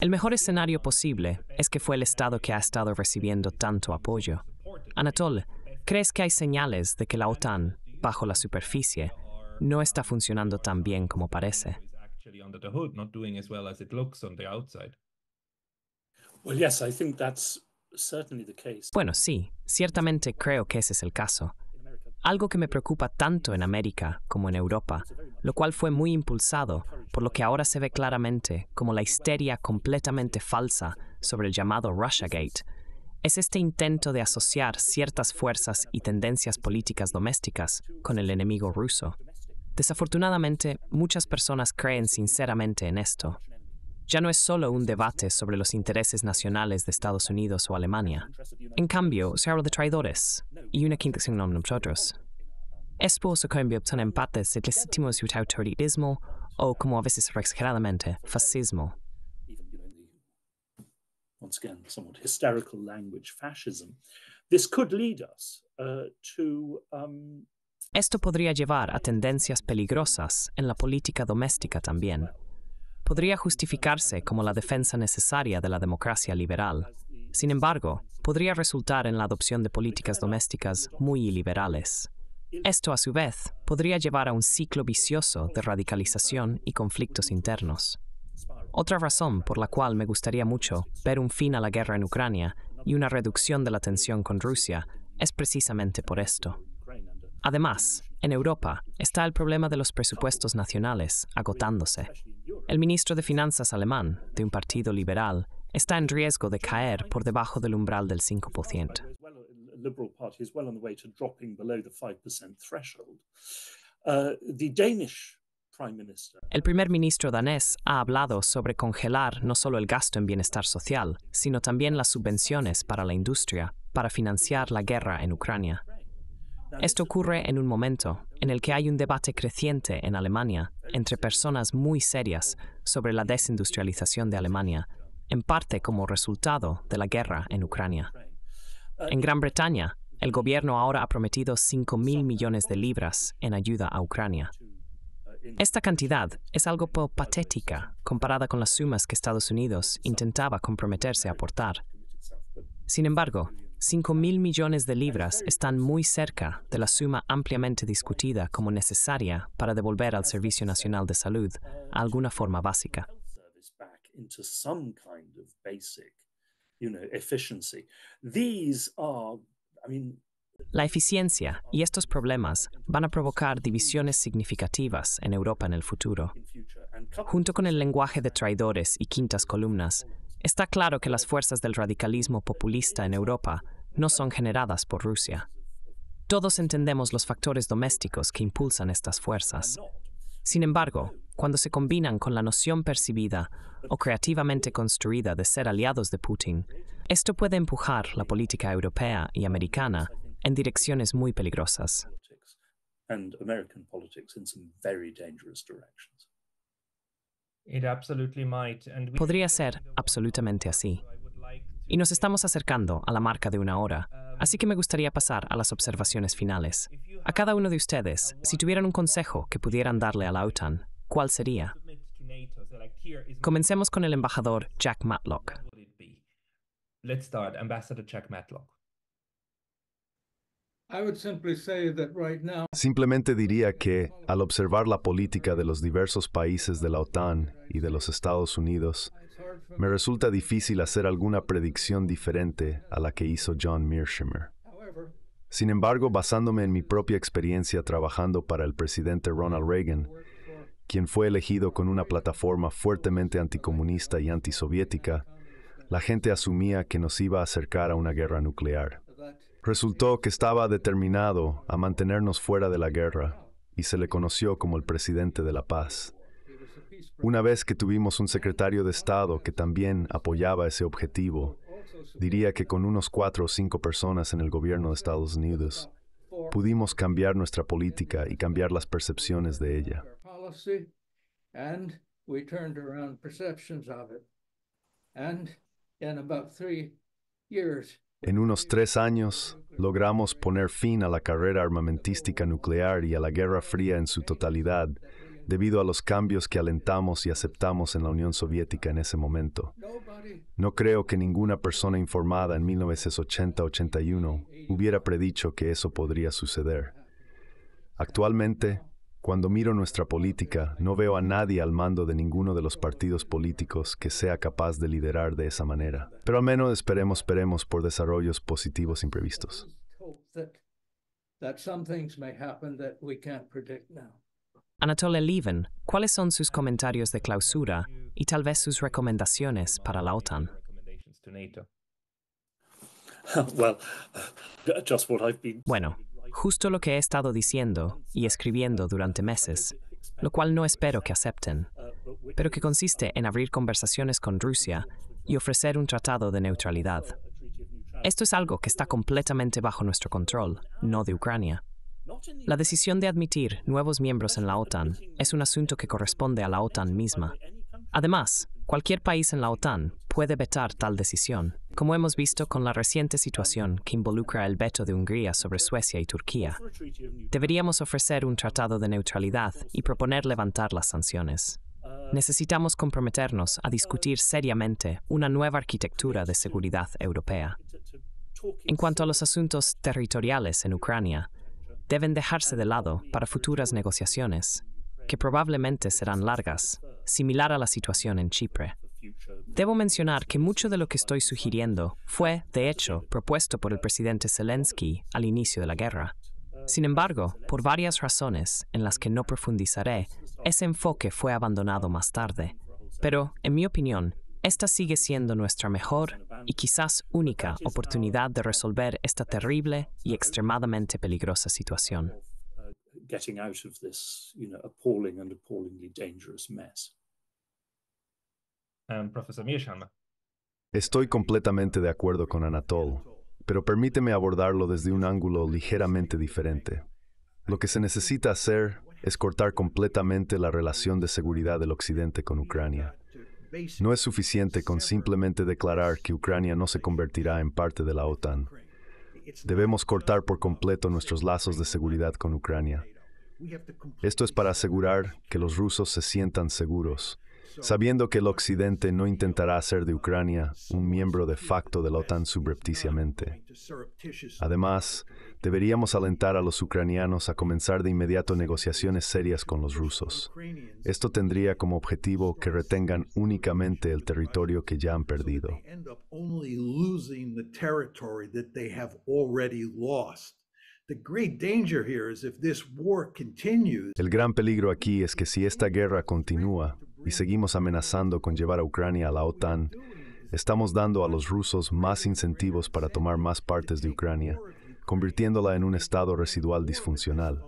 El mejor escenario posible es que fue el Estado que ha estado recibiendo tanto apoyo. Anatol, ¿crees que hay señales de que la OTAN, bajo la superficie, no está funcionando tan bien como parece? Bueno, sí, ciertamente creo que ese es el caso algo que me preocupa tanto en América como en Europa, lo cual fue muy impulsado por lo que ahora se ve claramente como la histeria completamente falsa sobre el llamado Russiagate, es este intento de asociar ciertas fuerzas y tendencias políticas domésticas con el enemigo ruso. Desafortunadamente, muchas personas creen sinceramente en esto, ya no es solo un debate sobre los intereses nacionales de Estados Unidos o Alemania. En cambio, se habla de traidores y una quinta sin nombre nosotros. Esto se cambia en empates de legítimos autoritarismo o, como a veces exageradamente, fascismo. Once again, somewhat hysterical language, fascism. This could lead us uh, to um... Esto podría llevar a tendencias peligrosas en la política doméstica también podría justificarse como la defensa necesaria de la democracia liberal. Sin embargo, podría resultar en la adopción de políticas domésticas muy iliberales. Esto, a su vez, podría llevar a un ciclo vicioso de radicalización y conflictos internos. Otra razón por la cual me gustaría mucho ver un fin a la guerra en Ucrania y una reducción de la tensión con Rusia es precisamente por esto. Además, en Europa está el problema de los presupuestos nacionales agotándose. El ministro de Finanzas alemán, de un partido liberal, está en riesgo de caer por debajo del umbral del 5%. Uh, el primer ministro danés ha hablado sobre congelar no solo el gasto en bienestar social, sino también las subvenciones para la industria para financiar la guerra en Ucrania. Esto ocurre en un momento en el que hay un debate creciente en Alemania entre personas muy serias sobre la desindustrialización de Alemania, en parte como resultado de la guerra en Ucrania. En Gran Bretaña, el gobierno ahora ha prometido 5.000 millones de libras en ayuda a Ucrania. Esta cantidad es algo patética comparada con las sumas que Estados Unidos intentaba comprometerse a aportar. Sin embargo, 5.000 millones de libras están muy cerca de la suma ampliamente discutida como necesaria para devolver al Servicio Nacional de Salud alguna forma básica. La eficiencia y estos problemas van a provocar divisiones significativas en Europa en el futuro. Junto con el lenguaje de traidores y quintas columnas, Está claro que las fuerzas del radicalismo populista en Europa no son generadas por Rusia. Todos entendemos los factores domésticos que impulsan estas fuerzas. Sin embargo, cuando se combinan con la noción percibida o creativamente construida de ser aliados de Putin, esto puede empujar la política europea y americana en direcciones muy peligrosas. Podría ser absolutamente así. Y nos estamos acercando a la marca de una hora, um, así que me gustaría pasar a las observaciones finales. A cada uno de ustedes, si tuvieran un consejo que pudieran darle a la OTAN, ¿cuál sería? Comencemos con el embajador Jack Matlock. Let's start, Jack Matlock. Simplemente diría que, al observar la política de los diversos países de la OTAN y de los Estados Unidos, me resulta difícil hacer alguna predicción diferente a la que hizo John Mearsheimer. Sin embargo, basándome en mi propia experiencia trabajando para el presidente Ronald Reagan, quien fue elegido con una plataforma fuertemente anticomunista y antisoviética, la gente asumía que nos iba a acercar a una guerra nuclear. Resultó que estaba determinado a mantenernos fuera de la guerra y se le conoció como el presidente de la paz. Una vez que tuvimos un secretario de Estado que también apoyaba ese objetivo, diría que con unos cuatro o cinco personas en el gobierno de Estados Unidos, pudimos cambiar nuestra política y cambiar las percepciones de ella. En unos tres años logramos poner fin a la carrera armamentística nuclear y a la Guerra Fría en su totalidad, debido a los cambios que alentamos y aceptamos en la Unión Soviética en ese momento. No creo que ninguna persona informada en 1980-81 hubiera predicho que eso podría suceder. Actualmente, cuando miro nuestra política, no veo a nadie al mando de ninguno de los partidos políticos que sea capaz de liderar de esa manera. Pero al menos esperemos, esperemos por desarrollos positivos imprevistos. Anatole Leven, ¿cuáles son sus comentarios de clausura y tal vez sus recomendaciones para la OTAN? Bueno, Justo lo que he estado diciendo y escribiendo durante meses, lo cual no espero que acepten, pero que consiste en abrir conversaciones con Rusia y ofrecer un tratado de neutralidad. Esto es algo que está completamente bajo nuestro control, no de Ucrania. La decisión de admitir nuevos miembros en la OTAN es un asunto que corresponde a la OTAN misma, Además, cualquier país en la OTAN puede vetar tal decisión, como hemos visto con la reciente situación que involucra el veto de Hungría sobre Suecia y Turquía. Deberíamos ofrecer un tratado de neutralidad y proponer levantar las sanciones. Necesitamos comprometernos a discutir seriamente una nueva arquitectura de seguridad europea. En cuanto a los asuntos territoriales en Ucrania, deben dejarse de lado para futuras negociaciones que probablemente serán largas, similar a la situación en Chipre. Debo mencionar que mucho de lo que estoy sugiriendo fue, de hecho, propuesto por el presidente Zelensky al inicio de la guerra. Sin embargo, por varias razones en las que no profundizaré, ese enfoque fue abandonado más tarde. Pero, en mi opinión, esta sigue siendo nuestra mejor y quizás única oportunidad de resolver esta terrible y extremadamente peligrosa situación. Estoy completamente de acuerdo con Anatol, pero permíteme abordarlo desde un ángulo ligeramente diferente. Lo que se necesita hacer es cortar completamente la relación de seguridad del Occidente con Ucrania. No es suficiente con simplemente declarar que Ucrania no se convertirá en parte de la OTAN. Debemos cortar por completo nuestros lazos de seguridad con Ucrania. Esto es para asegurar que los rusos se sientan seguros, sabiendo que el Occidente no intentará hacer de Ucrania un miembro de facto de la OTAN subrepticiamente. Además, deberíamos alentar a los ucranianos a comenzar de inmediato negociaciones serias con los rusos. Esto tendría como objetivo que retengan únicamente el territorio que ya han perdido. El gran peligro aquí es que si esta guerra continúa y seguimos amenazando con llevar a Ucrania a la OTAN, estamos dando a los rusos más incentivos para tomar más partes de Ucrania, convirtiéndola en un estado residual disfuncional.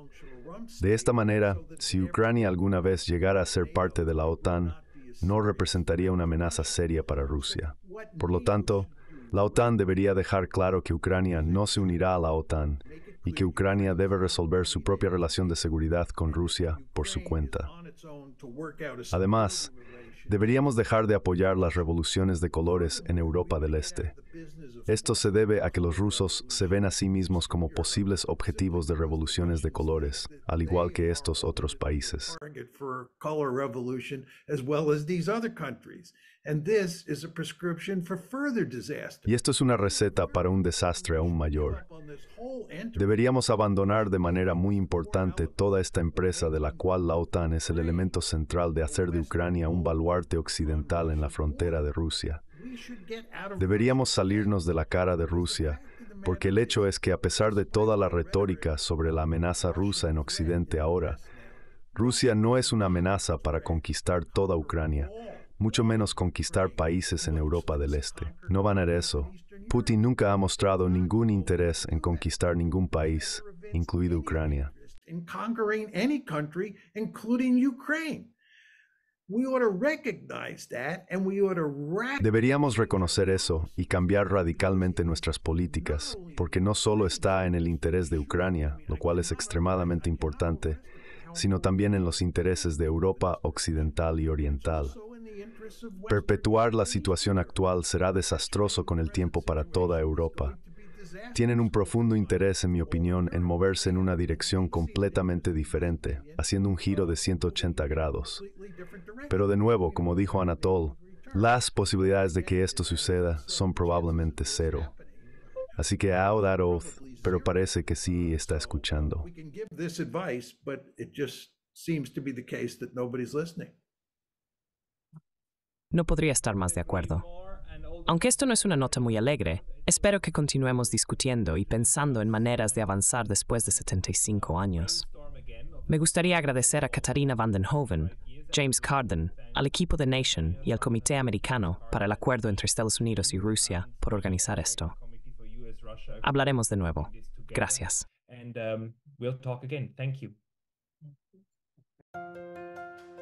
De esta manera, si Ucrania alguna vez llegara a ser parte de la OTAN, no representaría una amenaza seria para Rusia. Por lo tanto, la OTAN debería dejar claro que Ucrania no se unirá a la OTAN y que Ucrania debe resolver su propia relación de seguridad con Rusia por su cuenta. Además, deberíamos dejar de apoyar las revoluciones de colores en Europa del Este. Esto se debe a que los rusos se ven a sí mismos como posibles objetivos de revoluciones de colores, al igual que estos otros países. Y esto es una receta para un desastre aún mayor. Deberíamos abandonar de manera muy importante toda esta empresa de la cual la OTAN es el elemento central de hacer de Ucrania un baluarte occidental en la frontera de Rusia. Deberíamos salirnos de la cara de Rusia, porque el hecho es que a pesar de toda la retórica sobre la amenaza rusa en Occidente ahora, Rusia no es una amenaza para conquistar toda Ucrania mucho menos conquistar países en Europa del Este. No van a hacer eso. Putin nunca ha mostrado ningún interés en conquistar ningún país, incluido Ucrania. Deberíamos reconocer eso y cambiar radicalmente nuestras políticas, porque no solo está en el interés de Ucrania, lo cual es extremadamente importante, sino también en los intereses de Europa occidental y oriental. Perpetuar la situación actual será desastroso con el tiempo para toda Europa. Tienen un profundo interés, en mi opinión, en moverse en una dirección completamente diferente, haciendo un giro de 180 grados. Pero de nuevo, como dijo Anatol, las posibilidades de que esto suceda son probablemente cero. Así que O that oath, pero parece que sí está escuchando. No podría estar más de acuerdo. Aunque esto no es una nota muy alegre, espero que continuemos discutiendo y pensando en maneras de avanzar después de 75 años. Me gustaría agradecer a Katarina Vandenhoven, James Carden, al equipo de Nation y al Comité Americano para el acuerdo entre Estados Unidos y Rusia por organizar esto. Hablaremos de nuevo. Gracias. Um,